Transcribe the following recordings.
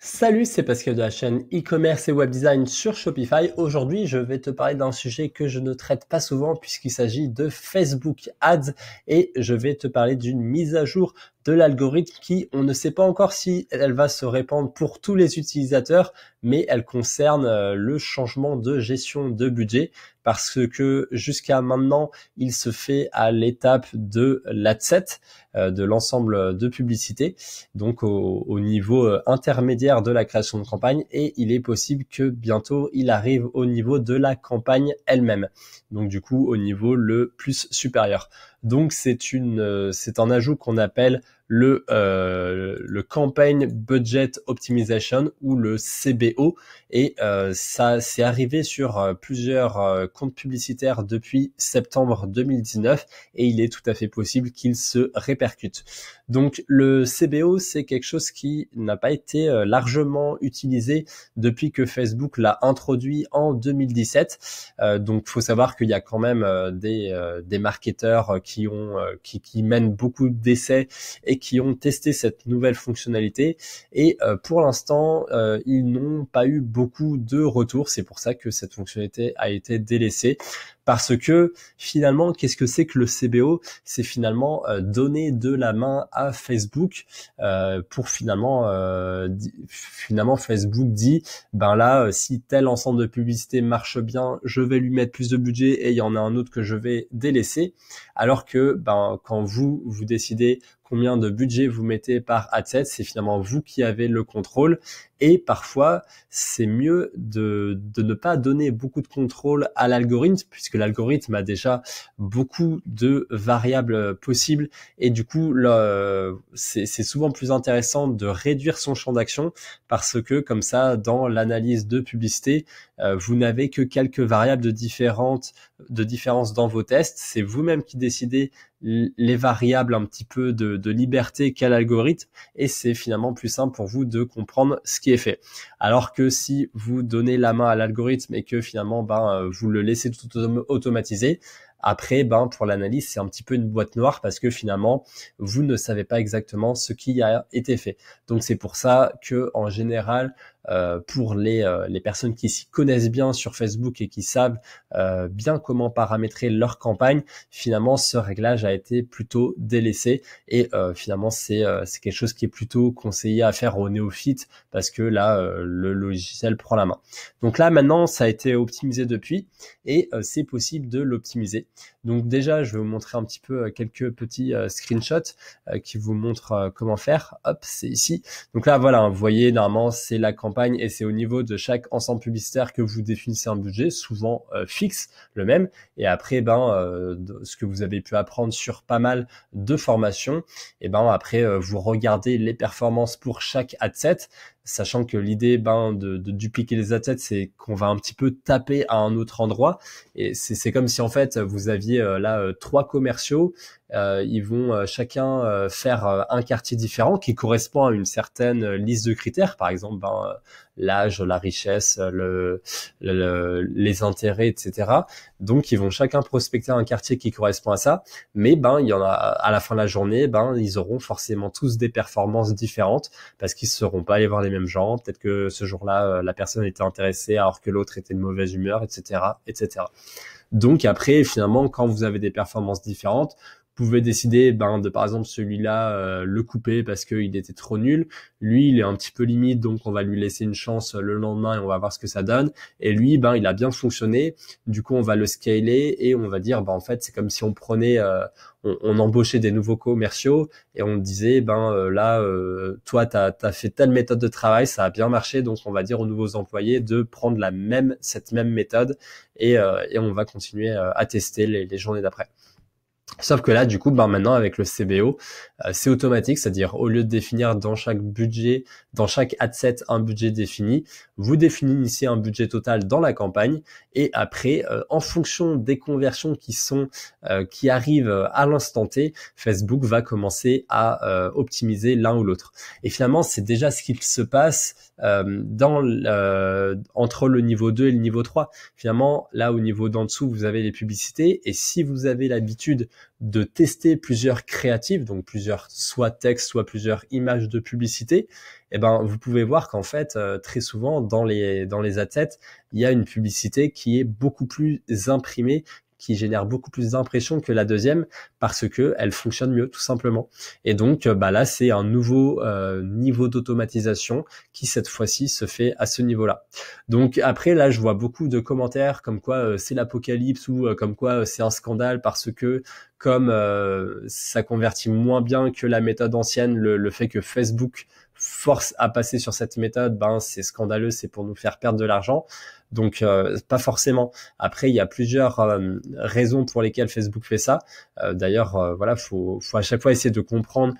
Salut, c'est Pascal de la chaîne e-commerce et web design sur Shopify. Aujourd'hui, je vais te parler d'un sujet que je ne traite pas souvent puisqu'il s'agit de Facebook Ads et je vais te parler d'une mise à jour de l'algorithme qui, on ne sait pas encore si elle va se répandre pour tous les utilisateurs, mais elle concerne euh, le changement de gestion de budget parce que jusqu'à maintenant, il se fait à l'étape de l'adset, euh, de l'ensemble de publicité, donc au, au, niveau euh, intermédiaire de la création de campagne, et il est possible que bientôt il arrive au niveau de la campagne elle-même, donc du coup au niveau le plus supérieur. Donc c'est une, c'est un ajout qu'on appelle le, euh, le Campaign Budget Optimization ou le CBO. Et euh, ça s'est arrivé sur euh, plusieurs comptes publicitaires depuis septembre 2019 et il est tout à fait possible qu'il se répercute. Donc le CBO, c'est quelque chose qui n'a pas été largement utilisé depuis que Facebook l'a introduit en 2017. Euh, donc faut savoir qu'il y a quand même des, des marketeurs qui, ont, qui, qui mènent beaucoup d'essais et qui ont testé cette nouvelle fonctionnalité. Et euh, pour l'instant, euh, ils n'ont pas eu beaucoup de retours. C'est pour ça que cette fonctionnalité a été délaissée. Parce que finalement, qu'est-ce que c'est que le CBO C'est finalement euh, donner de la main à Facebook euh, pour finalement, euh, finalement Facebook dit, ben là, si tel ensemble de publicité marche bien, je vais lui mettre plus de budget et il y en a un autre que je vais délaisser. Alors que ben quand vous vous décidez combien de budget vous mettez par adset, c'est finalement vous qui avez le contrôle et parfois, c'est mieux de, de, ne pas donner beaucoup de contrôle à l'algorithme, puisque l'algorithme a déjà beaucoup de variables euh, possibles. Et du coup, euh, c'est souvent plus intéressant de réduire son champ d'action, parce que comme ça, dans l'analyse de publicité, euh, vous n'avez que quelques variables de, différentes, de différence dans vos tests. C'est vous-même qui décidez les variables un petit peu de, liberté qu'a l'algorithme et c'est finalement plus simple pour vous de comprendre ce qui est fait. Alors que si vous donnez la main à l'algorithme et que finalement ben euh, vous le laissez tout automatiser, après ben pour l'analyse c'est un petit peu une boîte noire parce que finalement vous ne savez pas exactement ce qui a été fait. Donc c'est pour ça que en général euh, pour euh, les, personnes qui s'y connaissent bien sur Facebook et qui savent euh, bien comment paramétrer leur campagne, finalement ce réglage a été plutôt délaissé et finalement c'est quelque chose qui est plutôt conseillé à faire aux néophytes parce que là le logiciel prend la main. Donc là maintenant ça a été optimisé depuis et c'est possible de l'optimiser. Donc déjà je vais vous montrer un petit peu quelques petits screenshots qui vous montrent comment faire. Hop c'est ici. Donc là voilà hein, vous voyez normalement c'est la campagne et c'est au niveau de chaque ensemble publicitaire que vous définissez un budget, souvent euh, fixe, le même. Et après, ben, euh, ce que vous avez pu apprendre sur pas mal de formations, et ben après, euh, vous regardez les performances pour chaque ad set sachant que l'idée ben, de, dupliquer les athlètes c'est qu'on va un petit peu taper à un autre endroit. Et c'est comme si en fait vous aviez euh, là euh, trois commerciaux, euh, ils vont chacun faire un quartier différent qui correspond à une certaine liste de critères. Par exemple, ben, l'âge, la richesse, le, les intérêts, etc. Donc, ils vont chacun prospecter un quartier qui correspond à ça. Mais ben, il y en a à la fin de la journée, ben, ils auront forcément tous des performances différentes parce qu'ils ne seront pas allés voir les mêmes gens. Peut-être que ce jour-là, euh, la personne était intéressée alors que l'autre était de mauvaise humeur, etc., etc. Donc après, finalement, quand vous avez des performances différentes, pouvait décider ben, de par exemple celui-là euh, le couper parce qu'il était trop nul. Lui, il est un petit peu limite, donc on va lui laisser une chance le lendemain et on va voir ce que ça donne. Et lui, ben, il a bien fonctionné. Du coup, on va le scaler et on va dire, ben, en fait, c'est comme si on prenait, euh, on, embauchait des nouveaux commerciaux et on disait, ben euh, là, toi, tu as, fait telle méthode de travail, ça a bien marché, donc on va dire aux nouveaux employés de prendre la même, cette même méthode et, et on va continuer à tester les, les journées d'après. Sauf que là, du coup, ben maintenant avec le CBO, euh, c'est automatique, c'est-à-dire au lieu de définir dans chaque budget, dans chaque ad set, un budget défini, vous définissez un budget total dans la campagne et après, euh, en fonction des conversions qui sont euh, qui arrivent à l'instant T, Facebook va commencer à optimiser l'un ou l'autre. Et finalement, c'est déjà ce qui se passe dans entre le niveau 2 et le niveau 3. Finalement, là au niveau d'en dessous, vous avez les publicités et si vous avez l'habitude de tester plusieurs créatifs, donc plusieurs soit texte, soit plusieurs images de publicité, eh ben vous pouvez voir qu'en fait euh, très souvent dans les dans les athlètes, il y a une publicité qui est beaucoup plus imprimée, qui génère beaucoup plus d'impressions que la deuxième parce que elle fonctionne mieux tout simplement. Et donc euh, bah là c'est un nouveau euh, niveau d'automatisation qui cette fois-ci se fait à ce niveau-là. Donc après là je vois beaucoup de commentaires comme quoi euh, c'est l'apocalypse ou comme quoi c'est un scandale parce que comme ça convertit moins bien que la méthode ancienne, le fait que Facebook force à passer sur cette méthode, ben c'est scandaleux, c'est pour nous faire perdre de l'argent. Donc euh, pas forcément. Après, il y a plusieurs euh, raisons pour lesquelles Facebook fait ça. Euh, d'ailleurs, voilà, faut, faut à chaque fois essayer de comprendre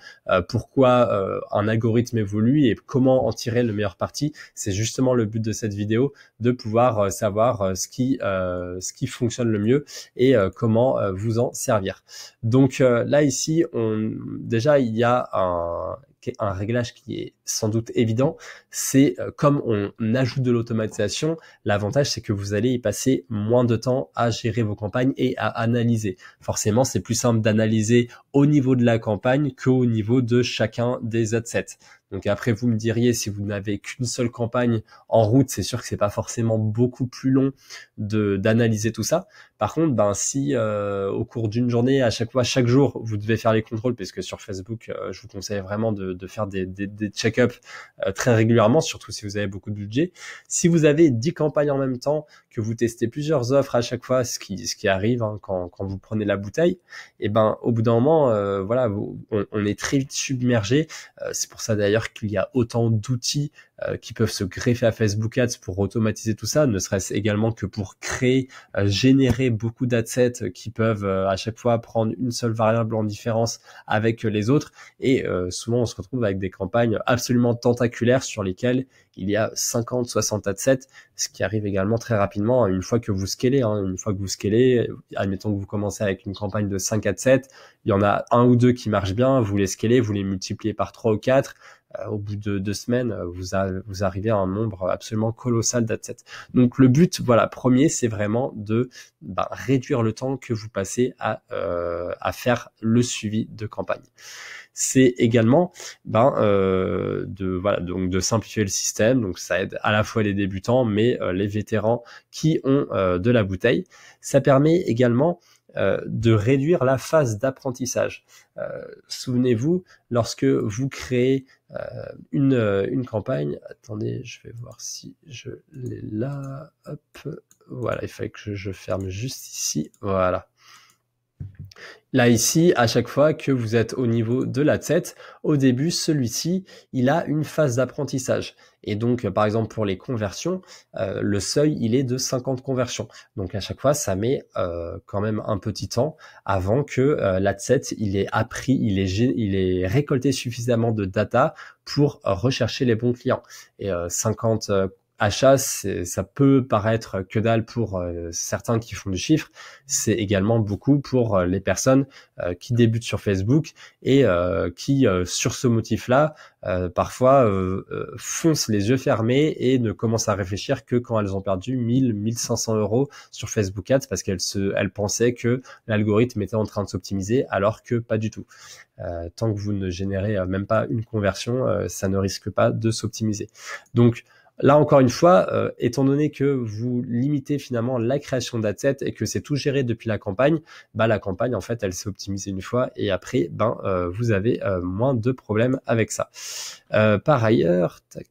pourquoi un algorithme évolue et comment en tirer le meilleur parti. C'est justement le but de cette vidéo, de pouvoir savoir ce qui ce qui fonctionne le mieux et comment vous en servir. Donc là ici, on déjà il y a un un réglage qui est sans doute évident, c'est euh, comme on ajoute de l'automatisation, l'avantage c'est que vous allez y passer moins de temps à gérer vos campagnes et à analyser. Forcément, c'est plus simple d'analyser au niveau de la campagne qu'au niveau de chacun des ad-sets. Donc après, vous me diriez, si vous n'avez qu'une seule campagne en route, c'est sûr que c'est pas forcément beaucoup plus long de d'analyser tout ça. Par contre, ben si euh, au cours d'une journée, à chaque fois, chaque jour, vous devez faire les contrôles, parce que sur Facebook, euh, je vous conseille vraiment de, de faire des, des, check-ups euh, très régulièrement, surtout si vous avez beaucoup de budget. Si vous avez 10 campagnes en même temps que vous testez plusieurs offres à chaque fois, ce qui, ce qui arrive hein, quand, vous prenez la bouteille, et eh ben au bout d'un moment, euh, voilà, on, est très vite submergé. Euh, c'est pour ça d'ailleurs qu'il y a autant d'outils euh, qui peuvent se greffer à Facebook Ads pour automatiser tout ça, ne serait-ce également que pour créer, générer beaucoup d'adsets qui peuvent à chaque fois prendre une seule variable en différence avec les autres. Et souvent, on se retrouve avec des campagnes absolument tentaculaires sur lesquelles il y a 50, 60 adsets, ce qui arrive également très rapidement une fois que vous scalez. Hein, une fois que vous scalez, admettons que vous commencez avec une campagne de 5 à 7, il y en a un ou deux qui marchent bien, vous les scalez, vous les multipliez par 3 ou 4. Euh, au bout de deux semaines, vous, arrivez à un nombre absolument colossal d'adsets. Donc le but, voilà, premier, c'est vraiment de ben, réduire le temps que vous passez à euh, faire le suivi de campagne c'est également ben, euh, de, voilà, donc de simplifier le système. Donc ça aide à la fois les débutants, mais euh, les vétérans qui ont euh, de la bouteille. Ça permet également de réduire la phase d'apprentissage. Souvenez-vous, lorsque vous créez une, une campagne, attendez, je vais voir si je l'ai là. Hop, voilà, il fallait que je ferme juste ici. Voilà. Là ici, à chaque fois que vous êtes au niveau de l'adset, au début, celui-ci, il a une phase d'apprentissage. Et donc, par exemple, pour les conversions, euh, le seuil, il est de 50 conversions. Donc, à chaque fois, ça met euh, quand même un petit temps avant que euh, l'adset, il est appris, il est, il est récolté suffisamment de data pour rechercher les bons clients. Et 50 achat, ça peut paraître que dalle pour euh, certains qui font du chiffre, c'est également beaucoup pour euh, les personnes euh, qui débutent sur Facebook et qui, sur ce motif-là, parfois foncent les yeux fermés et ne commencent à réfléchir que quand elles ont perdu 1000, 1500 euros sur Facebook Ads parce qu'elles se, elles pensaient que l'algorithme était en train de s'optimiser alors que pas du tout. tant que vous ne générez même pas une conversion, ça ne risque pas de s'optimiser. Donc, Là, encore une fois, euh, étant donné que vous limitez finalement la création d'adsets et que c'est tout géré depuis la campagne, bah, la campagne, en fait, elle s'est optimisée une fois et après, ben, euh, vous avez euh, moins de problèmes avec ça. par ailleurs, tac,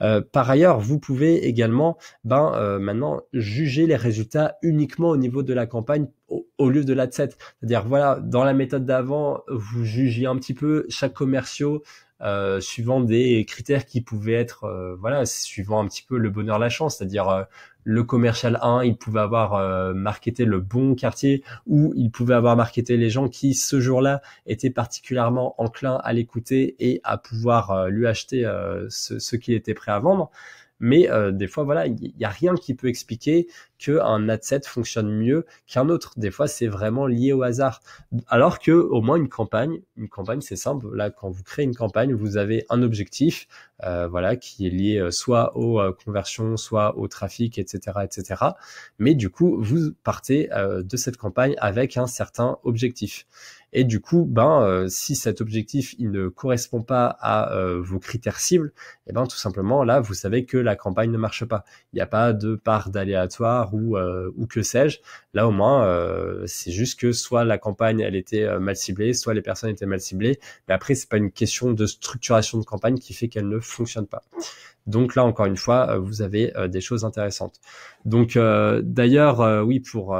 voilà. par ailleurs, vous pouvez également ben, maintenant juger les résultats uniquement au niveau de la campagne au, lieu de l'adset. C'est-à-dire, voilà, dans la méthode d'avant, vous jugiez un petit peu chaque commerciaux euh, suivant des critères qui pouvaient être, euh, voilà, suivant un petit peu le bonheur, la chance, c'est-à-dire euh, le commercial 1, il pouvait avoir marketé le bon quartier ou il pouvait avoir marketé les gens qui, ce jour-là, étaient particulièrement enclins à l'écouter et à pouvoir lui acheter ce, ce qu'il était prêt à vendre. Mais euh, des fois, voilà, il n'y a rien qui peut expliquer qu'un set fonctionne mieux qu'un autre. Des fois, c'est vraiment lié au hasard. Alors que, au moins, une campagne, une campagne, c'est simple. Là, quand vous créez une campagne, vous avez un objectif, euh, voilà, qui est lié euh, soit aux conversions, soit au trafic, etc., etc. Mais du coup, vous partez de cette campagne avec un certain objectif. Et du coup, ben, euh, si cet objectif il ne correspond pas à euh, vos critères cibles, et eh ben tout simplement là, vous savez que la campagne ne marche pas. Il n'y a pas de part d'aléatoire ou euh, ou que sais-je. Là au moins, c'est juste que soit la campagne elle était mal ciblée, soit les personnes étaient mal ciblées. Mais après, c'est pas une question de structuration de campagne qui fait qu'elle ne fonctionne pas. Donc là, encore une fois, vous avez des choses intéressantes. Donc d'ailleurs, oui, pour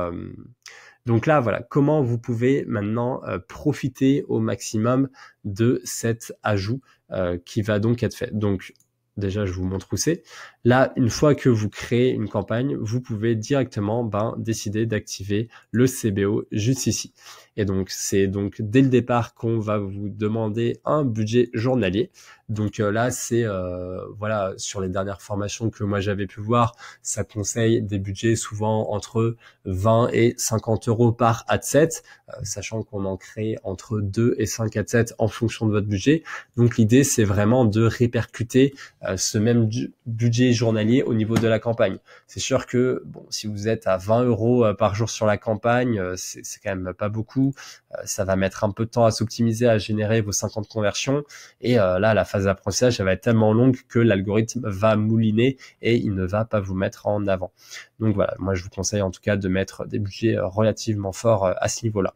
donc là, voilà, comment vous pouvez maintenant euh, profiter au maximum de cet ajout euh, qui va donc être fait. Donc déjà je vous montre où c'est. Là, une fois que vous créez une campagne, vous pouvez directement ben, décider d'activer le CBO juste ici. Et donc c'est donc dès le départ qu'on va vous demander un budget journalier. Donc euh, là c'est euh, voilà sur les dernières formations que moi j'avais pu voir, ça conseille des budgets souvent entre 20 et 50 euros par ad set, euh, sachant qu'on en crée entre 2 et 5 sets en fonction de votre budget. Donc l'idée c'est vraiment de répercuter ce même budget journalier au niveau de la campagne. C'est sûr que bon, si vous êtes à 20 euros euh, par jour sur la campagne, euh, c'est quand même pas beaucoup. Euh, ça va mettre un peu de temps à s'optimiser, à générer vos 50 conversions. Et là, la phase d'apprentissage, va être tellement longue que l'algorithme va mouliner et il ne va pas vous mettre en avant. Donc voilà, moi je vous conseille en tout cas de mettre des budgets relativement forts à ce niveau-là.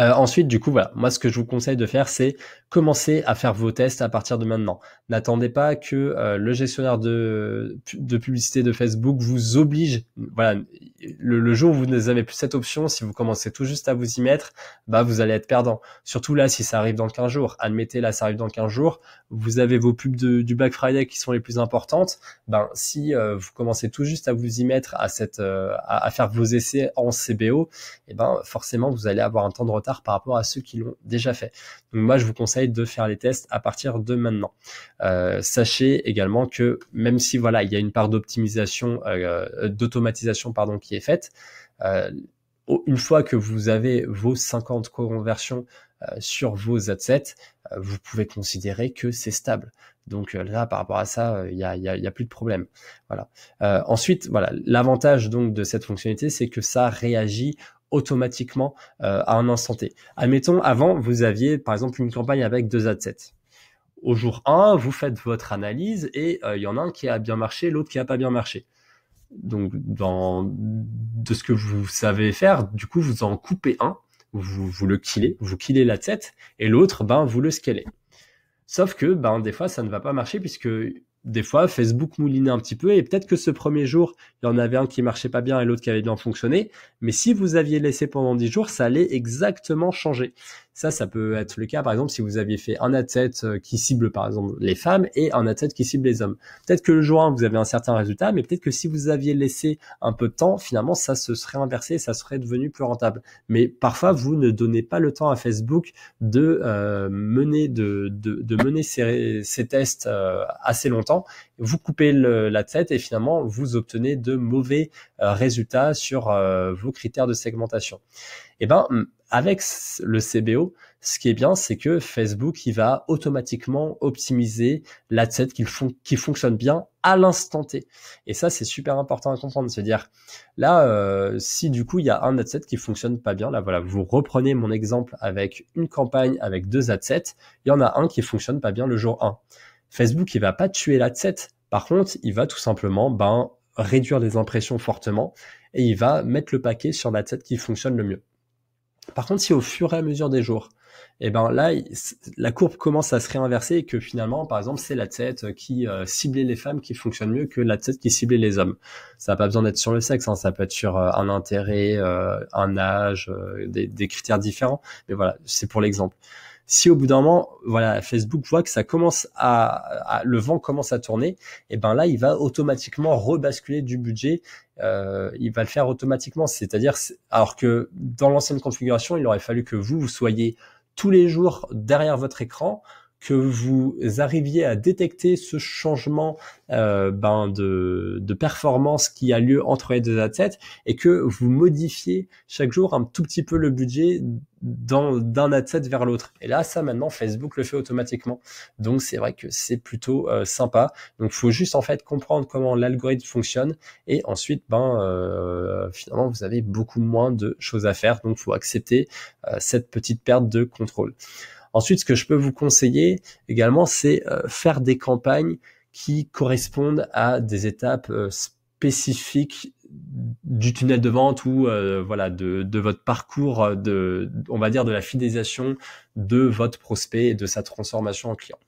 Euh, ensuite, du coup, voilà, moi ce que je vous conseille de faire, c'est commencer à faire vos tests à partir de maintenant. N'attendez pas que euh, le gestionnaire de, de publicité de Facebook vous oblige. Voilà, le, jour où vous n'avez plus cette option, si vous commencez tout juste à vous y mettre, bah vous allez être perdant. Surtout là, si ça arrive dans 15 jours, admettez là, ça arrive dans 15 jours, vous avez vos pubs du Black Friday qui sont les plus importantes. Ben si euh, vous commencez tout juste à vous y mettre à cette à, faire vos essais en CBO, et eh ben forcément vous allez avoir un temps de retard par rapport à ceux qui l'ont déjà fait. Donc moi, je vous conseille de faire les tests à partir de maintenant. Euh, sachez également que même si voilà, il y a une part d'optimisation, euh, d'automatisation pardon, qui est faite, euh, une fois que vous avez vos 50 conversions sur vos adsets, vous pouvez considérer que c'est stable. Donc là, par rapport à ça, il n'y a, plus de problème. Voilà. ensuite, voilà, l'avantage donc de cette fonctionnalité, c'est que ça réagit automatiquement euh, à un instant T. Admettons, avant, vous aviez par exemple une campagne avec deux ad adsets. Au jour 1, vous faites votre analyse et euh, il y en a un qui a bien marché, l'autre qui a pas bien marché. Donc, dans, de ce que vous savez faire, du coup, vous en coupez un, vous, vous le killez, vous killez set et l'autre, ben, vous le scalez. Sauf que, ben, des fois, ça ne va pas marcher puisque des fois, Facebook moulinait un petit peu et peut-être que ce premier jour, il y en avait un qui marchait pas bien et l'autre qui avait bien fonctionné. Mais si vous aviez laissé pendant 10 jours, ça allait exactement changer. Ça, ça peut être le cas, par exemple, si vous aviez fait un set euh, qui cible, par exemple, les femmes et un set qui cible les hommes. Peut-être que le jour 1, vous avez un certain résultat, mais peut-être que si vous aviez laissé un peu de temps, finalement, ça se serait inversé et ça serait devenu plus rentable. Mais parfois, vous ne donnez pas le temps à Facebook de euh, mener de, mener ces, tests euh, assez longtemps vous coupez l'adset la et finalement vous obtenez de mauvais euh, résultats sur euh, vos critères de segmentation. Et eh ben avec le CBO, ce qui est bien, c'est que Facebook, il va automatiquement optimiser l'adset qui, font qui fonctionne bien à l'instant T. Et ça, c'est super important à comprendre. C'est-à-dire, là, euh, si du coup, il y a un adset qui fonctionne pas bien, là, voilà, vous reprenez mon exemple avec une campagne avec deux adsets, il y en a un qui fonctionne pas bien le jour 1 Facebook, il va pas tuer l'adset. Par contre, il va tout simplement ben, réduire les impressions fortement et il va mettre le paquet sur l'adset qui fonctionne le mieux. Par contre, si au fur et à mesure des jours, et eh ben là, la courbe commence à se réinverser et que finalement, par exemple, c'est l'adset qui euh, ciblait les femmes qui fonctionne mieux que l'adset qui ciblait les hommes. Ça n'a pas besoin d'être sur le sexe, hein. ça peut être sur euh, un intérêt, euh, un âge, des, critères différents. Mais voilà, c'est pour l'exemple si au bout d'un moment, voilà, Facebook voit que ça commence à, le vent commence à tourner, et eh ben là, il va automatiquement rebasculer du budget. Euh, il va le faire automatiquement. C'est-à-dire, alors que dans l'ancienne configuration, il aurait fallu que vous, vous soyez tous les jours derrière votre écran que vous arriviez à détecter ce changement euh, ben de, de, performance qui a lieu entre les deux athlètes et que vous modifiez chaque jour un tout petit peu le budget d'un athlète vers l'autre. Et là, ça maintenant, Facebook le fait automatiquement. Donc c'est vrai que c'est plutôt euh, sympa. Donc il faut juste en fait comprendre comment l'algorithme fonctionne et ensuite, ben euh, finalement, vous avez beaucoup moins de choses à faire. Donc faut accepter euh, cette petite perte de contrôle. Ensuite, ce que je peux vous conseiller également, c'est euh, faire des campagnes qui correspondent à des étapes euh, spécifiques du tunnel de vente ou euh, voilà de, de, votre parcours de on va dire de la fidélisation de votre prospect et de sa transformation en client.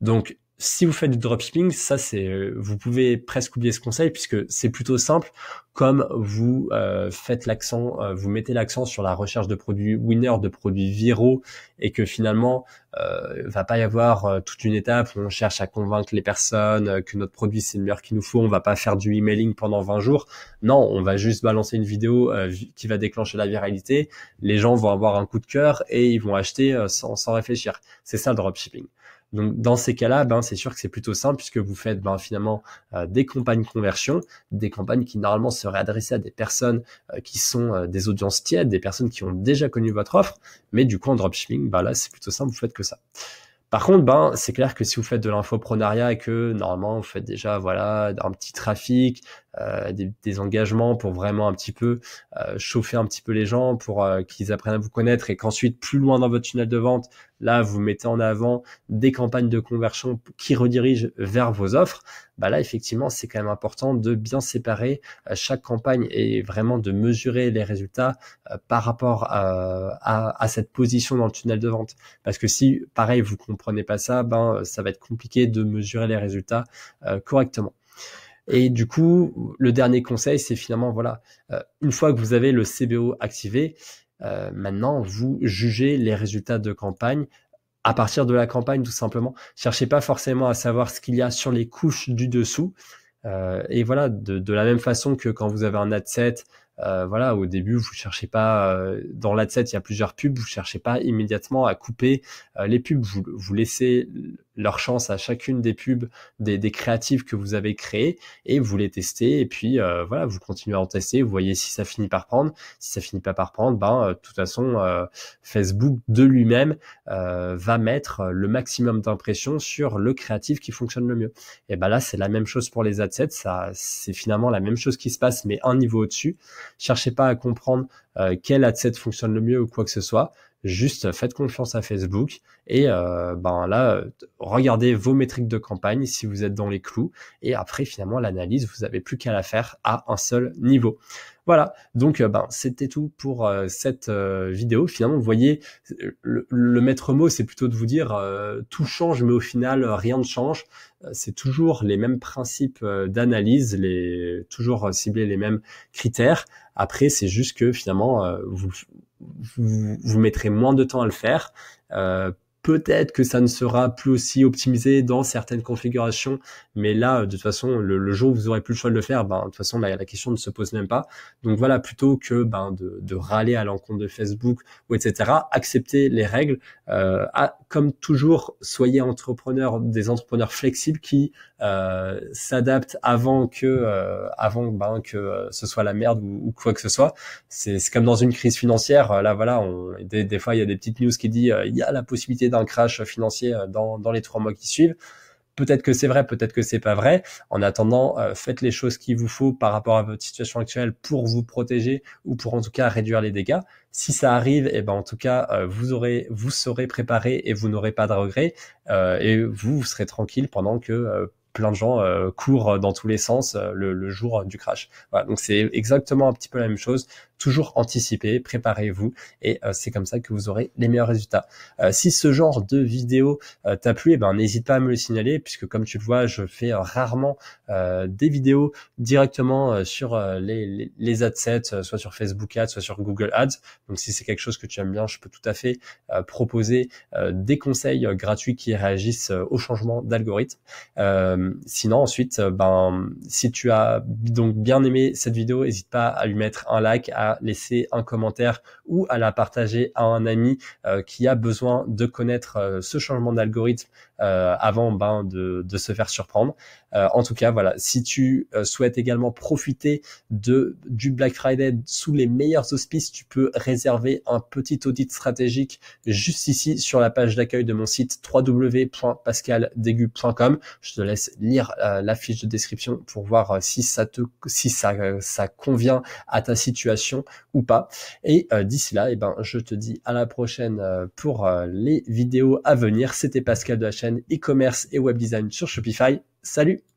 Donc si vous faites du dropshipping, ça c'est, euh, vous pouvez presque oublier ce conseil puisque c'est plutôt simple. Comme vous euh, faites l'accent, euh, vous mettez l'accent sur la recherche de produits winners, de produits viraux, et que finalement euh, va pas y avoir toute une étape où on cherche à convaincre les personnes que notre produit c'est le meilleur qu'il nous faut. On va pas faire du emailing pendant 20 jours. Non, on va juste balancer une vidéo qui va déclencher la viralité. Les gens vont avoir un coup de cœur et ils vont acheter sans réfléchir. C'est ça le dropshipping. Donc dans ces cas-là, ben, c'est sûr que c'est plutôt simple puisque vous faites ben, finalement euh, des campagnes conversion, des campagnes qui normalement seraient adressées à des personnes euh, qui sont euh, des audiences tièdes, des personnes qui ont déjà connu votre offre, mais du coup en dropshipping, ben, là c'est plutôt simple, vous faites que ça. Par contre, ben, c'est clair que si vous faites de l'infoprenariat et que normalement vous faites déjà voilà un petit trafic, des, engagements pour vraiment un petit peu chauffer un petit peu les gens, pour qu'ils apprennent à vous connaître et qu'ensuite plus loin dans votre tunnel de vente, Là, vous mettez en avant des campagnes de conversion qui redirigent vers vos offres. Bah là, effectivement, c'est quand même important de bien séparer euh, chaque campagne et vraiment de mesurer les résultats euh, par rapport euh, à, cette position dans le tunnel de vente. Parce que si, pareil, vous comprenez pas ça, ben, ça va être compliqué de mesurer les résultats correctement. Et du coup, le dernier conseil, c'est finalement, voilà, une fois que vous avez le CBO activé, euh, maintenant, vous jugez les résultats de campagne à partir de la campagne, tout simplement. Cherchez pas forcément à savoir ce qu'il y a sur les couches du dessous. Euh, et voilà, de, la même façon que quand vous avez un ad set, euh, voilà, au début, vous cherchez pas dans set il y a plusieurs pubs, vous cherchez pas immédiatement à couper les pubs, vous, vous laissez leur chance à chacune des pubs, des, des créatives que vous avez créées, et vous les testez, et puis euh, voilà, vous continuez à en tester, vous voyez si ça finit par prendre, si ça finit pas par prendre, ben euh, de toute façon, euh, Facebook de lui-même va mettre le maximum d'impressions sur le créatif qui fonctionne le mieux. Et ben là, c'est la même chose pour les adsets, ça, c'est finalement la même chose qui se passe, mais un niveau au-dessus. Cherchez pas à comprendre quel adset fonctionne le mieux ou quoi que ce soit Juste faites confiance à Facebook et euh, ben là, regardez vos métriques de campagne si vous êtes dans les clous. Et après, finalement, l'analyse, vous n'avez plus qu'à la faire à un seul niveau. Voilà, donc euh, ben c'était tout pour euh, cette vidéo. Finalement, vous voyez, le, maître mot, c'est plutôt de vous dire tout change, mais au final rien ne change. C'est toujours les mêmes principes d'analyse, les toujours cibler les mêmes critères. Après, c'est juste que finalement vous vous, mettrez moins de temps à le faire. Euh, Peut-être que ça ne sera plus aussi optimisé dans certaines configurations, mais là, de toute façon, le, jour où vous aurez plus le choix de le faire, ben, de toute façon, la, question ne se pose même pas. Donc voilà, plutôt que ben, de, de râler à l'encontre de Facebook ou etc., acceptez les règles. Euh, à, comme toujours, soyez entrepreneurs, des entrepreneurs flexibles qui euh, s'adaptent avant que, euh, avant ben, que euh, ce soit la merde ou, ou quoi que ce soit. C'est comme dans une crise financière. Euh, là, voilà, on, des, des fois, il y a des petites news qui dit il y a la possibilité crash financier euh, dans, les trois mois qui suivent. Peut-être que c'est vrai, peut-être que c'est pas vrai. En attendant, euh, faites les choses qu'il vous faut par rapport à votre situation actuelle pour vous protéger ou pour en tout cas réduire les dégâts. Si ça arrive, et eh ben en tout cas euh, vous aurez, vous serez préparé et vous n'aurez pas de regrets et vous, vous serez tranquille pendant que plein de gens euh, courent dans tous les sens euh, le, jour du crash. Voilà, donc c'est exactement un petit peu la même chose. Toujours anticiper, préparez-vous et euh, c'est comme ça que vous aurez les meilleurs résultats. si ce genre de vidéo t'a plu, eh ben n'hésite pas à me le signaler puisque comme tu le vois, je fais rarement des vidéos directement sur les, les, les, adsets, soit sur Facebook Ads, soit sur Google Ads. Donc si c'est quelque chose que tu aimes bien, je peux tout à fait proposer des conseils gratuits qui réagissent au changement d'algorithme. Euh, sinon, ensuite, euh, ben, si tu as donc bien aimé cette vidéo, n'hésite pas à lui mettre un like, à laisser un commentaire ou à la partager à un ami euh, qui a besoin de connaître euh, ce changement d'algorithme euh, avant ben, de, se faire surprendre. en tout cas, voilà, si tu souhaites également profiter de du Black Friday sous les meilleurs auspices, tu peux réserver un petit audit stratégique juste ici sur la page d'accueil de mon site www.pascaldegu.com Je te laisse lire la fiche de description pour voir si ça te si ça ça convient à ta situation ou pas. Et d'ici là, ben, je te dis à la prochaine euh, pour euh, les vidéos à venir. C'était Pascal de la chaîne e-commerce et web design sur Shopify. Salut